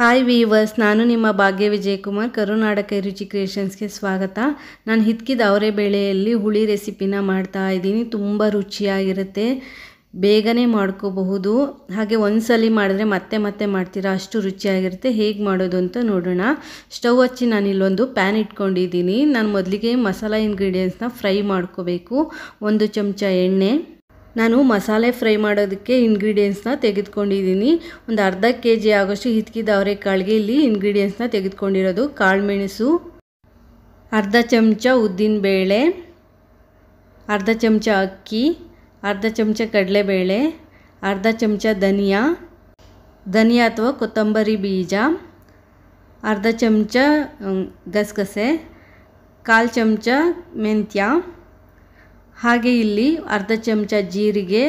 hi viewers ನಾನು ನಿಮ್ಮ ಭಾಗ್ಯ ವಿಜಯಕುಮಾರ್ ಕರುನಾಡ ರುಚಿ ಕ್ರಿಯೇಷನ್ಸ್ಗೆ ಸ್ವಾಗತ ನಾನು ಹಿತ್ಕಿದ ಅವರೇ ಬೇಳೆಯಲ್ಲಿ ಹುಳಿ ರೆಸಿಪಿನ ಮಾಡ್ತಾ ಇದ್ದೀನಿ ತುಂಬ ರುಚಿಯಾಗಿರುತ್ತೆ ಬೇಗನೆ ಮಾಡ್ಕೋಬಹುದು ಹಾಗೆ ಒಂದು ಸಲ ಮಾಡಿದ್ರೆ ಮತ್ತೆ ಮತ್ತೆ ಮಾಡ್ತೀರಾ ಅಷ್ಟು ರುಚಿಯಾಗಿರುತ್ತೆ ಹೇಗೆ ಮಾಡೋದು ಅಂತ ನೋಡೋಣ ಸ್ಟವ್ ಹಚ್ಚಿ ನಾನು ಇಲ್ಲೊಂದು ಪ್ಯಾನ್ ಇಟ್ಕೊಂಡಿದ್ದೀನಿ ನಾನು ಮೊದಲಿಗೆ ಮಸಾಲ ಇಂಗ್ರೀಡಿಯೆಂಟ್ಸ್ನ ಫ್ರೈ ಮಾಡ್ಕೋಬೇಕು ಒಂದು ಚಮಚ ಎಣ್ಣೆ ನಾನು ಮಸಾಲೆ ಫ್ರೈ ಮಾಡೋದಕ್ಕೆ ಇಂಗ್ರೀಡಿಯೆಂಟ್ಸ್ನ ತೆಗೆದುಕೊಂಡಿದ್ದೀನಿ ಒಂದು ಅರ್ಧ ಕೆ ಜಿ ಆಗೋಷ್ಟು ಹಿತ್ಕಿದ ಅವರೆಕಾಳಿಗೆ ಇಲ್ಲಿ ಇಂಗ್ರೀಡಿಯೆಂಟ್ಸ್ನ ತೆಗೆದುಕೊಂಡಿರೋದು ಕಾಳುಮೆಣಸು ಅರ್ಧ ಚಮಚ ಉದ್ದಿನಬೇಳೆ ಅರ್ಧ ಚಮಚ ಅಕ್ಕಿ ಅರ್ಧ ಚಮಚ ಕಡಲೆಬೇಳೆ ಅರ್ಧ ಚಮಚ ಧನಿಯಾ ಧನಿಯಾ ಅಥವಾ ಕೊತ್ತಂಬರಿ ಬೀಜ ಅರ್ಧ ಚಮಚ ಗಸಗಸೆ ಕಾಲು ಚಮಚ ಮೆಂತ್ಯ ಹಾಗೆ ಇಲ್ಲಿ ಅರ್ಧ ಚಮಚ ಜೀರಿಗೆ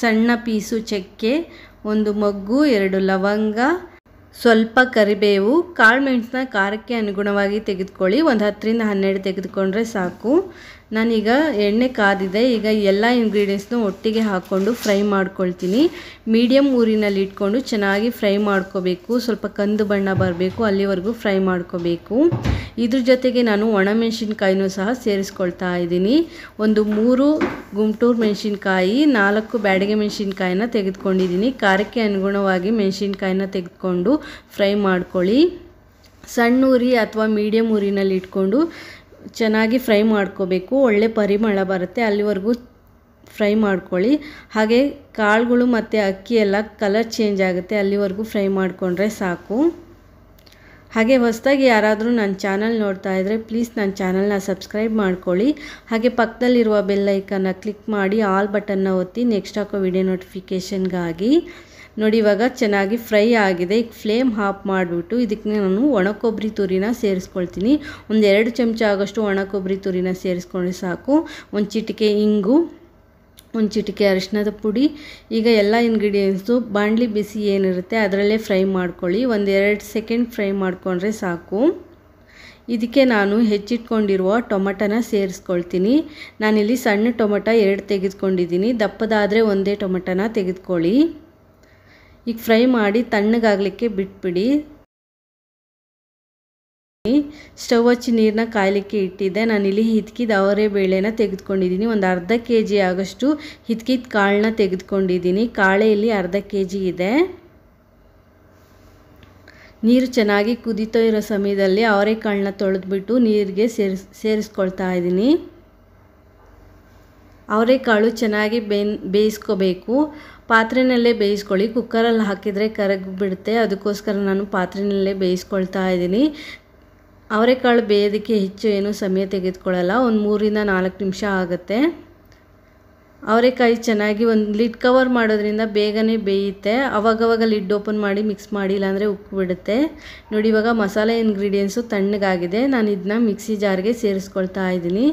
ಸಣ್ಣ ಪೀಸು ಚಕ್ಕೆ ಒಂದು ಮೊಗ್ಗು ಎರಡು ಲವಂಗ ಸ್ವಲ್ಪ ಕರಿಬೇವು ಕಾಳು ಮೆಣಸನ್ನ ಖಾರಕ್ಕೆ ಅನುಗುಣವಾಗಿ ತೆಗೆದುಕೊಳ್ಳಿ ಒಂದು ಹತ್ತರಿಂದ ಹನ್ನೆರಡು ತೆಗೆದುಕೊಂಡ್ರೆ ಸಾಕು ನಾನೀಗ ಎಣ್ಣೆ ಕಾದಿದೆ ಈಗ ಎಲ್ಲ ಇಂಗ್ರೀಡಿಯೆಂಟ್ಸ್ನೂ ಒಟ್ಟಿಗೆ ಹಾಕ್ಕೊಂಡು ಫ್ರೈ ಮಾಡ್ಕೊಳ್ತೀನಿ ಮೀಡಿಯಮ್ ಊರಿನಲ್ಲಿ ಇಟ್ಕೊಂಡು ಚೆನ್ನಾಗಿ ಫ್ರೈ ಮಾಡ್ಕೋಬೇಕು ಸ್ವಲ್ಪ ಕಂದು ಬಣ್ಣ ಬರಬೇಕು ಅಲ್ಲಿವರೆಗೂ ಫ್ರೈ ಮಾಡ್ಕೋಬೇಕು ಇದ್ರ ಜೊತೆಗೆ ನಾನು ಒಣಮೆಣಸಿನ್ಕಾಯಿನೂ ಸಹ ಸೇರಿಸ್ಕೊಳ್ತಾ ಇದ್ದೀನಿ ಒಂದು ಮೂರು ಗುಂಟೂರು ಮೆಣಸಿನ್ಕಾಯಿ ನಾಲ್ಕು ಬ್ಯಾಡಿಗೆ ಮೆಣಸಿನ್ಕಾಯಿನ ತೆಗೆದುಕೊಂಡಿದ್ದೀನಿ ಖಾರಕ್ಕೆ ಅನುಗುಣವಾಗಿ ಮೆಣಸಿನ್ಕಾಯಿನ ತೆಗೆದುಕೊಂಡು ಫ್ರೈ ಮಾಡ್ಕೊಳ್ಳಿ ಸಣ್ಣ ಉರಿ ಅಥವಾ ಮೀಡಿಯಮ್ ಊರಿನಲ್ಲಿ ಇಟ್ಕೊಂಡು ಚೆನ್ನಾಗಿ ಫ್ರೈ ಮಾಡ್ಕೋಬೇಕು ಒಳ್ಳೆ ಪರಿಮಳ ಬರುತ್ತೆ ಅಲ್ಲಿವರೆಗೂ ಫ್ರೈ ಮಾಡ್ಕೊಳ್ಳಿ ಹಾಗೆ ಕಾಳುಗಳು ಮತ್ತು ಅಕ್ಕಿ ಎಲ್ಲ ಕಲರ್ ಚೇಂಜ್ ಆಗುತ್ತೆ ಅಲ್ಲಿವರೆಗೂ ಫ್ರೈ ಮಾಡಿಕೊಂಡ್ರೆ ಸಾಕು ಹಾಗೆ ಹೊಸದಾಗಿ ಯಾರಾದರೂ ನನ್ನ ಚಾನಲ್ ನೋಡ್ತಾ ಇದ್ದರೆ ಪ್ಲೀಸ್ ನನ್ನ ಚಾನಲ್ನ ಸಬ್ಸ್ಕ್ರೈಬ್ ಮಾಡ್ಕೊಳ್ಳಿ ಹಾಗೆ ಪಕ್ಕದಲ್ಲಿರುವ ಬೆಲ್ಲೈಕನ್ನ ಕ್ಲಿಕ್ ಮಾಡಿ ಆಲ್ ಬಟನ್ನ ಒತ್ತಿ ನೆಕ್ಸ್ಟ್ ಹಾಕೋ ವಿಡಿಯೋ ನೋಟಿಫಿಕೇಷನ್ಗಾಗಿ ನೋಡಿ ಇವಾಗ ಚೆನ್ನಾಗಿ ಫ್ರೈ ಆಗಿದೆ ಈಗ ಫ್ಲೇಮ್ ಹಾಫ್ ಮಾಡಿಬಿಟ್ಟು ಇದಕ್ಕೆ ನಾನು ಒಣ ಕೊಬ್ಬರಿ ತುರಿನ ಸೇರಿಸ್ಕೊಳ್ತೀನಿ ಒಂದು ಎರಡು ಚಮಚ ಆಗೋಷ್ಟು ಒಣ ಕೊಬ್ಬರಿ ತುರಿನ ಸೇರಿಸ್ಕೊಂಡ್ರೆ ಸಾಕು ಒಂದು ಚಿಟಿಕೆ ಇಂಗು ಒಂದು ಚಿಟಿಕೆ ಅರಿಶಿಣದ ಪುಡಿ ಈಗ ಎಲ್ಲ ಇಂಗ್ರೀಡಿಯೆಂಟ್ಸು ಬಾಣಲಿ ಬಿಸಿ ಏನಿರುತ್ತೆ ಅದರಲ್ಲೇ ಫ್ರೈ ಮಾಡ್ಕೊಳ್ಳಿ ಒಂದು ಎರಡು ಸೆಕೆಂಡ್ ಫ್ರೈ ಮಾಡಿಕೊಂಡ್ರೆ ಸಾಕು ಇದಕ್ಕೆ ನಾನು ಹೆಚ್ಚಿಟ್ಕೊಂಡಿರುವ ಟೊಮಟನ ಸೇರಿಸ್ಕೊಳ್ತೀನಿ ನಾನಿಲ್ಲಿ ಸಣ್ಣ ಟೊಮಟ ಎರಡು ತೆಗೆದುಕೊಂಡಿದ್ದೀನಿ ದಪ್ಪದಾದರೆ ಒಂದೇ ಟೊಮೆಟನ ತೆಗೆದುಕೊಳ್ಳಿ ಈಗ ಫ್ರೈ ಮಾಡಿ ತಣ್ಣಗಾಗಲಿಕ್ಕೆ ಬಿಟ್ಬಿಡಿ ಸ್ಟವ್ ಹಚ್ಚಿ ನೀರನ್ನ ಕಾಯಲಿಕ್ಕೆ ಇಟ್ಟಿದ್ದೆ ಇಲ್ಲಿ ಹಿತ್ಕಿದ ಅವರೆ ಬೇಳೆನ ತೆಗೆದುಕೊಂಡಿದ್ದೀನಿ ಒಂದು ಅರ್ಧ ಕೆ ಜಿ ಆಗೋಷ್ಟು ಹಿತ್ಕಿದ ಕಾಳನ್ನ ತೆಗೆದುಕೊಂಡಿದ್ದೀನಿ ಕಾಳೆಯಲ್ಲಿ ಅರ್ಧ ಕೆ ಜಿ ಇದೆ ನೀರು ಚೆನ್ನಾಗಿ ಕುದೀತಾ ಇರೋ ಸಮಯದಲ್ಲಿ ಅವರೆಕಾಳನ್ನ ತೊಳೆದ್ಬಿಟ್ಟು ನೀರಿಗೆ ಸೇರಿಸ್ ಸೇರಿಸ್ಕೊಳ್ತಾ ಇದ್ದೀನಿ ಅವರೆಕಾಳು ಚೆನ್ನಾಗಿ ಬೇನ್ ಬೇಯಿಸ್ಕೋಬೇಕು ಪಾತ್ರೆಯಲ್ಲೇ ಬೇಯಿಸ್ಕೊಳ್ಳಿ ಕುಕ್ಕರಲ್ಲಿ ಹಾಕಿದರೆ ಕರಗಿಬಿಡುತ್ತೆ ಅದಕ್ಕೋಸ್ಕರ ನಾನು ಪಾತ್ರೆಯಲ್ಲೇ ಬೇಯಿಸ್ಕೊಳ್ತಾ ಇದ್ದೀನಿ ಅವರೆಕಾಳು ಬೇಯೋದಕ್ಕೆ ಹೆಚ್ಚು ಏನು ಸಮಯ ತೆಗೆದುಕೊಳ್ಳಲ್ಲ ಒಂದು ಮೂರಿಂದ ನಾಲ್ಕು ನಿಮಿಷ ಆಗುತ್ತೆ ಅವರೆಕಾಯಿ ಚೆನ್ನಾಗಿ ಒಂದು ಲಿಡ್ ಕವರ್ ಮಾಡೋದ್ರಿಂದ ಬೇಗನೆ ಬೇಯುತ್ತೆ ಅವಾಗವಾಗ ಲಿಡ್ ಓಪನ್ ಮಾಡಿ ಮಿಕ್ಸ್ ಮಾಡಿ ಇಲ್ಲಾಂದರೆ ಉಪ್ಪು ಬಿಡುತ್ತೆ ನೋಡಿ ಇವಾಗ ಮಸಾಲೆ ಇಂಗ್ರೀಡಿಯೆಂಟ್ಸು ತಣ್ಣಗಾಗಿದೆ ನಾನು ಇದನ್ನ ಮಿಕ್ಸಿ ಜಾರ್ಗೆ ಸೇರಿಸ್ಕೊಳ್ತಾ ಇದ್ದೀನಿ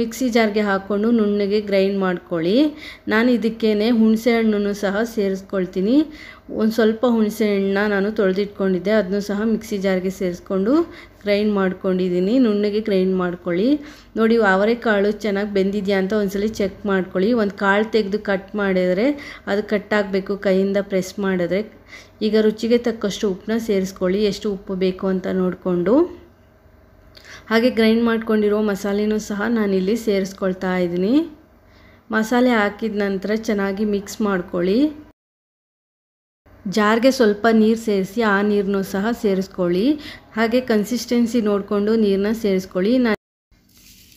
ಮಿಕ್ಸಿ ಜಾರ್ಗೆ ಹಾಕ್ಕೊಂಡು ನುಣ್ಣಗೆ ಗ್ರೈಂಡ್ ಮಾಡ್ಕೊಳ್ಳಿ ನಾನು ಇದಕ್ಕೇನೆ ಹುಣಸೆ ಹಣ್ಣನ್ನು ಸಹ ಸೇರಿಸ್ಕೊಳ್ತೀನಿ ಒಂದು ಸ್ವಲ್ಪ ಹುಣಸೆಹಣ್ಣನ್ನ ನಾನು ತೊಳೆದಿಟ್ಕೊಂಡಿದ್ದೆ ಅದನ್ನು ಸಹ ಮಿಕ್ಸಿ ಜಾರ್ಗೆ ಸೇರಿಸ್ಕೊಂಡು ಗ್ರೈಂಡ್ ಮಾಡ್ಕೊಂಡಿದ್ದೀನಿ ನುಣ್ಣಗೆ ಗ್ರೈಂಡ್ ಮಾಡ್ಕೊಳ್ಳಿ ನೋಡಿ ಅವರೆಕಾಳು ಚೆನ್ನಾಗಿ ಬೆಂದಿದೆಯಾ ಅಂತ ಒಂದ್ಸಲಿ ಚೆಕ್ ಮಾಡ್ಕೊಳ್ಳಿ ಒಂದು ಕಾಳು ತೆಗೆದು ಕಟ್ ಮಾಡಿದರೆ ಅದು ಕಟ್ ಆಗಬೇಕು ಕೈಯಿಂದ ಪ್ರೆಸ್ ಮಾಡಿದ್ರೆ ಈಗ ರುಚಿಗೆ ತಕ್ಕಷ್ಟು ಉಪ್ಪನ್ನ ಸೇರಿಸ್ಕೊಳ್ಳಿ ಎಷ್ಟು ಉಪ್ಪು ಬೇಕು ಅಂತ ನೋಡಿಕೊಂಡು ಹಾಗೆ ಗ್ರೈಂಡ್ ಮಾಡ್ಕೊಂಡಿರೋ ಮಸಾಲೆನೂ ಸಹ ನಾನಿಲ್ಲಿ ಸೇರಿಸ್ಕೊಳ್ತಾ ಇದ್ದೀನಿ ಮಸಾಲೆ ಹಾಕಿದ ನಂತರ ಚೆನ್ನಾಗಿ ಮಿಕ್ಸ್ ಮಾಡ್ಕೊಳ್ಳಿ ಜಾರ್ಗೆ ಸ್ವಲ್ಪ ನೀರು ಸೇರಿಸಿ ಆ ನೀರನ್ನು ಸಹ ಸೇರಿಸ್ಕೊಳ್ಳಿ ಹಾಗೆ ಕನ್ಸಿಸ್ಟೆನ್ಸಿ ನೋಡಿಕೊಂಡು ನೀರನ್ನ ಸೇರಿಸ್ಕೊಳ್ಳಿ ನಾನು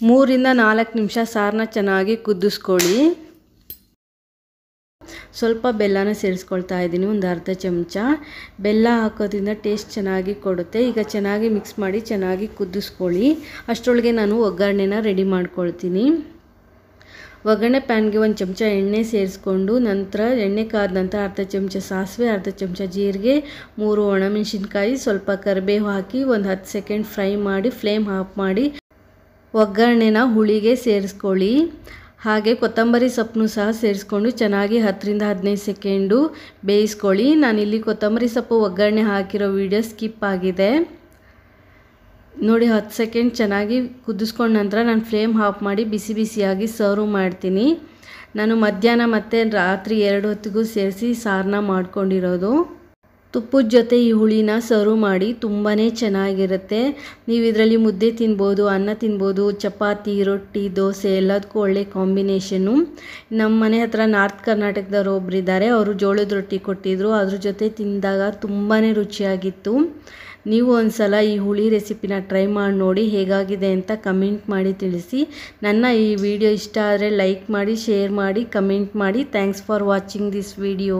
ಮೂರಿಂದ ನಾಲ್ಕು ನಿಮಿಷ ಸಾರನ್ನ ಚೆನ್ನಾಗಿ ಕುದಿಸ್ಕೊಳ್ಳಿ ಸ್ವಲ್ಪ ಬೆಲ್ಲನ ಸೇರಿಸ್ಕೊಳ್ತಾ ಇದ್ದೀನಿ ಒಂದು ಅರ್ಧ ಚಮಚ ಬೆಲ್ಲ ಹಾಕೋದ್ರಿಂದ ಟೇಸ್ಟ್ ಚೆನ್ನಾಗಿ ಕೊಡುತ್ತೆ ಈಗ ಚೆನ್ನಾಗಿ ಮಿಕ್ಸ್ ಮಾಡಿ ಚೆನ್ನಾಗಿ ಕುದಿಸ್ಕೊಳ್ಳಿ ಅಷ್ಟರೊಳಗೆ ನಾನು ಒಗ್ಗರಣೆನ ರೆಡಿ ಮಾಡ್ಕೊಳ್ತೀನಿ ಒಗ್ಗರಣೆ ಪ್ಯಾನ್ಗೆ ಒಂದು ಚಮಚ ಎಣ್ಣೆ ಸೇರಿಸ್ಕೊಂಡು ನಂತರ ಎಣ್ಣೆ ಕಾದ ನಂತರ ಅರ್ಧ ಚಮಚ ಸಾಸಿವೆ ಅರ್ಧ ಚಮಚ ಜೀರಿಗೆ ಮೂರು ಒಣಮೆಣಸಿನ್ಕಾಯಿ ಸ್ವಲ್ಪ ಕರಿಬೇವು ಹಾಕಿ ಒಂದು ಹತ್ತು ಸೆಕೆಂಡ್ ಫ್ರೈ ಮಾಡಿ ಫ್ಲೇಮ್ ಆಫ್ ಮಾಡಿ ಒಗ್ಗರಣೆನ ಹುಳಿಗೆ ಸೇರಿಸ್ಕೊಳ್ಳಿ ಹಾಗೆ ಕೊತ್ತಂಬರಿ ಸೊಪ್ಪನ್ನು ಸಹ ಸೇರಿಸ್ಕೊಂಡು ಚೆನ್ನಾಗಿ ಹತ್ತರಿಂದ ಹದಿನೈದು ಸೆಕೆಂಡು ಬೇಯಿಸ್ಕೊಳ್ಳಿ ನಾನಿಲ್ಲಿ ಕೊತ್ತಂಬರಿ ಸೊಪ್ಪು ಒಗ್ಗರಣೆ ಹಾಕಿರೋ ವಿಡಿಯೋ ಸ್ಕಿಪ್ ಆಗಿದೆ ನೋಡಿ ಹತ್ತು ಸೆಕೆಂಡ್ ಚೆನ್ನಾಗಿ ಕುದಿಸ್ಕೊಂಡ ನಂತರ ನಾನು ಫ್ಲೇಮ್ ಹಾಫ್ ಮಾಡಿ ಬಿಸಿ ಬಿಸಿಯಾಗಿ ಸರ್ವ್ ಮಾಡ್ತೀನಿ ನಾನು ಮಧ್ಯಾಹ್ನ ಮತ್ತು ರಾತ್ರಿ ಎರಡು ಹೊತ್ತಿಗೂ ಸೇರಿಸಿ ಸಾರನ್ನ ಮಾಡ್ಕೊಂಡಿರೋದು ತುಪ್ಪದ ಜೊತೆ ಈ ಹುಳಿನ ಸರ್ವ್ ಮಾಡಿ ತುಂಬಾ ಚೆನ್ನಾಗಿರುತ್ತೆ ನೀವು ಇದರಲ್ಲಿ ಮುದ್ದೆ ತಿನ್ಬೋದು ಅನ್ನ ತಿನ್ಬೋದು ಚಪಾತಿ ರೊಟ್ಟಿ ದೋಸೆ ಎಲ್ಲದಕ್ಕೂ ಒಳ್ಳೆ ಕಾಂಬಿನೇಷನ್ನು ನಮ್ಮ ಮನೆ ಹತ್ರ ನಾರ್ತ್ ಕರ್ನಾಟಕದವರು ಒಬ್ಬರಿದ್ದಾರೆ ಅವರು ಜೋಳದ ರೊಟ್ಟಿ ಕೊಟ್ಟಿದ್ದರು ಅದ್ರ ಜೊತೆ ತಿಂದಾಗ ತುಂಬಾ ರುಚಿಯಾಗಿತ್ತು ನೀವು ಒಂದು ಸಲ ಈ ಹುಳಿ ರೆಸಿಪಿನ ಟ್ರೈ ಮಾಡಿ ನೋಡಿ ಹೇಗಾಗಿದೆ ಅಂತ ಕಮೆಂಟ್ ಮಾಡಿ ತಿಳಿಸಿ ನನ್ನ ಈ ವಿಡಿಯೋ ಇಷ್ಟ ಆದರೆ ಲೈಕ್ ಮಾಡಿ ಶೇರ್ ಮಾಡಿ ಕಮೆಂಟ್ ಮಾಡಿ thanks for watching this video